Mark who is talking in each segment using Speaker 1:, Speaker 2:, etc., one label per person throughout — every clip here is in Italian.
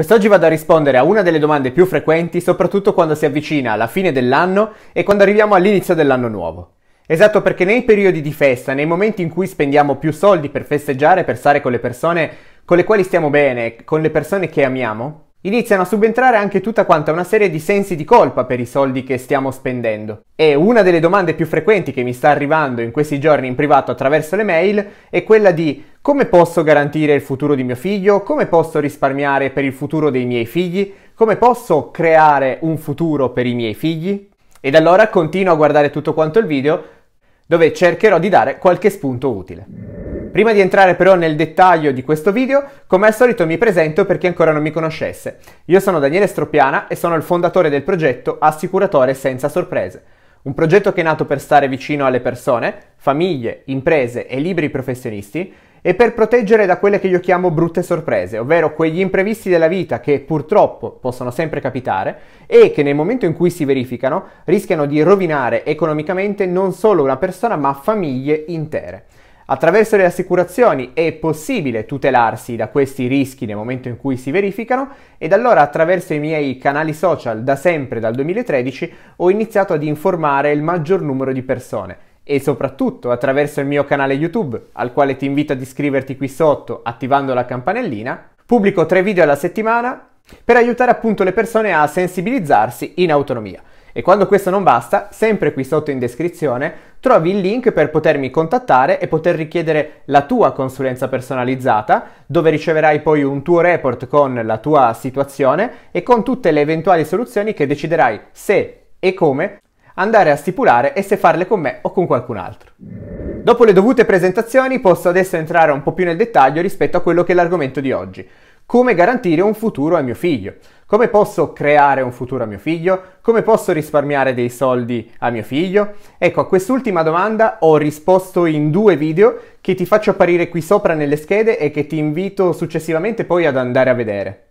Speaker 1: Quest'oggi vado a rispondere a una delle domande più frequenti, soprattutto quando si avvicina alla fine dell'anno e quando arriviamo all'inizio dell'anno nuovo. Esatto, perché nei periodi di festa, nei momenti in cui spendiamo più soldi per festeggiare, per stare con le persone con le quali stiamo bene, con le persone che amiamo, Iniziano a subentrare anche tutta quanta una serie di sensi di colpa per i soldi che stiamo spendendo. E una delle domande più frequenti che mi sta arrivando in questi giorni in privato attraverso le mail è quella di come posso garantire il futuro di mio figlio, come posso risparmiare per il futuro dei miei figli, come posso creare un futuro per i miei figli. Ed allora continuo a guardare tutto quanto il video dove cercherò di dare qualche spunto utile. Prima di entrare però nel dettaglio di questo video, come al solito mi presento per chi ancora non mi conoscesse. Io sono Daniele Stropiana e sono il fondatore del progetto Assicuratore senza sorprese. Un progetto che è nato per stare vicino alle persone, famiglie, imprese e liberi professionisti e per proteggere da quelle che io chiamo brutte sorprese, ovvero quegli imprevisti della vita che purtroppo possono sempre capitare e che nel momento in cui si verificano rischiano di rovinare economicamente non solo una persona ma famiglie intere. Attraverso le assicurazioni è possibile tutelarsi da questi rischi nel momento in cui si verificano ed allora attraverso i miei canali social da sempre dal 2013 ho iniziato ad informare il maggior numero di persone e soprattutto attraverso il mio canale YouTube al quale ti invito ad iscriverti qui sotto attivando la campanellina, pubblico tre video alla settimana per aiutare appunto le persone a sensibilizzarsi in autonomia. E quando questo non basta, sempre qui sotto in descrizione trovi il link per potermi contattare e poter richiedere la tua consulenza personalizzata, dove riceverai poi un tuo report con la tua situazione e con tutte le eventuali soluzioni che deciderai se e come andare a stipulare e se farle con me o con qualcun altro. Dopo le dovute presentazioni posso adesso entrare un po' più nel dettaglio rispetto a quello che è l'argomento di oggi come garantire un futuro a mio figlio, come posso creare un futuro a mio figlio, come posso risparmiare dei soldi a mio figlio. Ecco, a quest'ultima domanda ho risposto in due video che ti faccio apparire qui sopra nelle schede e che ti invito successivamente poi ad andare a vedere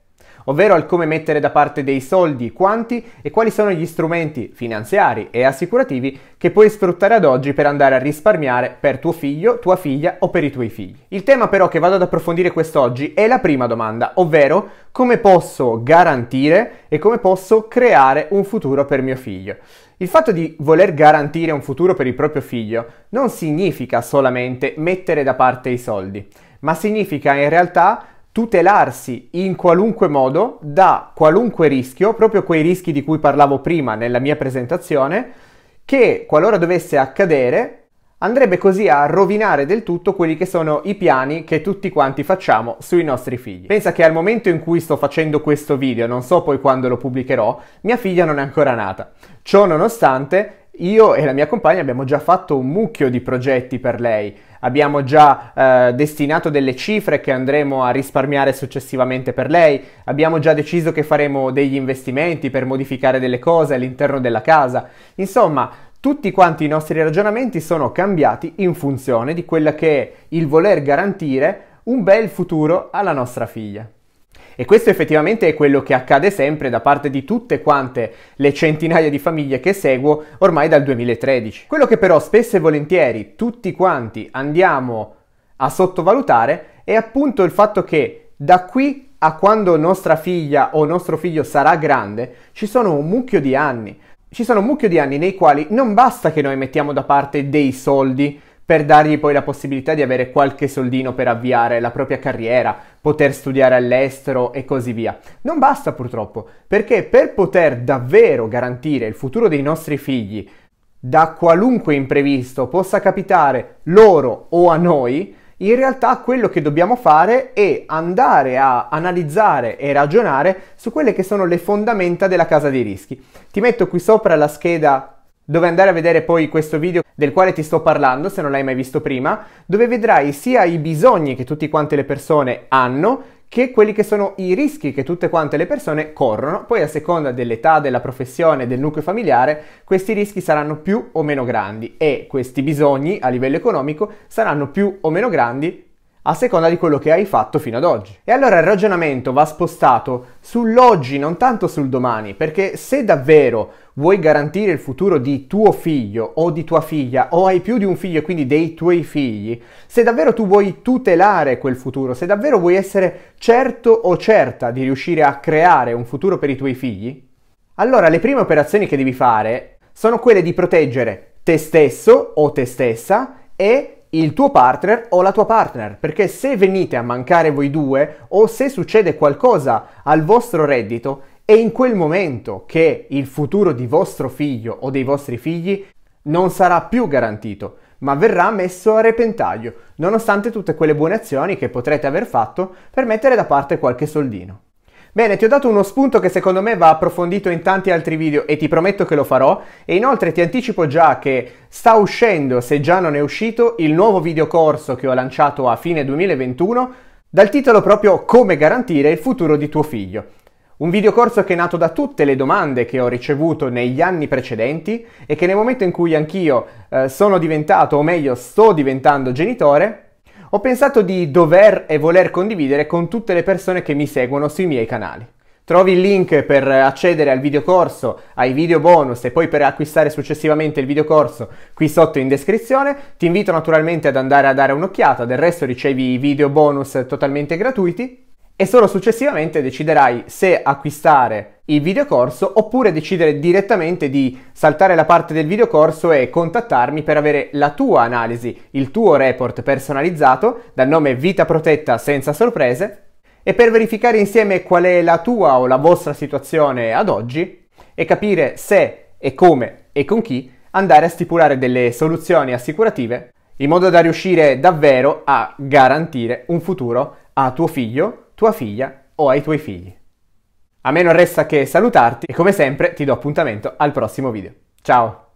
Speaker 1: ovvero al come mettere da parte dei soldi, quanti e quali sono gli strumenti finanziari e assicurativi che puoi sfruttare ad oggi per andare a risparmiare per tuo figlio, tua figlia o per i tuoi figli. Il tema però che vado ad approfondire quest'oggi è la prima domanda, ovvero come posso garantire e come posso creare un futuro per mio figlio. Il fatto di voler garantire un futuro per il proprio figlio non significa solamente mettere da parte i soldi, ma significa in realtà tutelarsi in qualunque modo da qualunque rischio, proprio quei rischi di cui parlavo prima nella mia presentazione, che qualora dovesse accadere andrebbe così a rovinare del tutto quelli che sono i piani che tutti quanti facciamo sui nostri figli. Pensa che al momento in cui sto facendo questo video, non so poi quando lo pubblicherò, mia figlia non è ancora nata. Ciò nonostante, io e la mia compagna abbiamo già fatto un mucchio di progetti per lei abbiamo già eh, destinato delle cifre che andremo a risparmiare successivamente per lei, abbiamo già deciso che faremo degli investimenti per modificare delle cose all'interno della casa. Insomma, tutti quanti i nostri ragionamenti sono cambiati in funzione di quella che è il voler garantire un bel futuro alla nostra figlia. E questo effettivamente è quello che accade sempre da parte di tutte quante le centinaia di famiglie che seguo ormai dal 2013. Quello che però spesso e volentieri tutti quanti andiamo a sottovalutare è appunto il fatto che da qui a quando nostra figlia o nostro figlio sarà grande ci sono un mucchio di anni. Ci sono un mucchio di anni nei quali non basta che noi mettiamo da parte dei soldi per dargli poi la possibilità di avere qualche soldino per avviare la propria carriera, poter studiare all'estero e così via. Non basta purtroppo, perché per poter davvero garantire il futuro dei nostri figli da qualunque imprevisto possa capitare loro o a noi, in realtà quello che dobbiamo fare è andare a analizzare e ragionare su quelle che sono le fondamenta della casa dei rischi. Ti metto qui sopra la scheda dove andare a vedere poi questo video del quale ti sto parlando se non l'hai mai visto prima, dove vedrai sia i bisogni che tutte quante le persone hanno, che quelli che sono i rischi che tutte quante le persone corrono, poi a seconda dell'età, della professione, del nucleo familiare, questi rischi saranno più o meno grandi e questi bisogni a livello economico saranno più o meno grandi a seconda di quello che hai fatto fino ad oggi. E allora il ragionamento va spostato sull'oggi, non tanto sul domani, perché se davvero vuoi garantire il futuro di tuo figlio o di tua figlia, o hai più di un figlio e quindi dei tuoi figli, se davvero tu vuoi tutelare quel futuro, se davvero vuoi essere certo o certa di riuscire a creare un futuro per i tuoi figli, allora le prime operazioni che devi fare sono quelle di proteggere te stesso o te stessa e il tuo partner o la tua partner, perché se venite a mancare voi due o se succede qualcosa al vostro reddito, è in quel momento che il futuro di vostro figlio o dei vostri figli non sarà più garantito, ma verrà messo a repentaglio, nonostante tutte quelle buone azioni che potrete aver fatto per mettere da parte qualche soldino. Bene, ti ho dato uno spunto che secondo me va approfondito in tanti altri video e ti prometto che lo farò e inoltre ti anticipo già che sta uscendo, se già non è uscito, il nuovo videocorso che ho lanciato a fine 2021 dal titolo proprio Come garantire il futuro di tuo figlio. Un videocorso che è nato da tutte le domande che ho ricevuto negli anni precedenti e che nel momento in cui anch'io eh, sono diventato, o meglio sto diventando genitore, ho pensato di dover e voler condividere con tutte le persone che mi seguono sui miei canali. Trovi il link per accedere al videocorso, ai video bonus e poi per acquistare successivamente il videocorso qui sotto in descrizione. Ti invito naturalmente ad andare a dare un'occhiata, del resto ricevi i video bonus totalmente gratuiti e solo successivamente deciderai se acquistare il videocorso oppure decidere direttamente di saltare la parte del videocorso e contattarmi per avere la tua analisi, il tuo report personalizzato dal nome Vita Protetta senza sorprese e per verificare insieme qual è la tua o la vostra situazione ad oggi e capire se e come e con chi andare a stipulare delle soluzioni assicurative in modo da riuscire davvero a garantire un futuro a tuo figlio, tua figlia o ai tuoi figli. A me non resta che salutarti e come sempre ti do appuntamento al prossimo video. Ciao!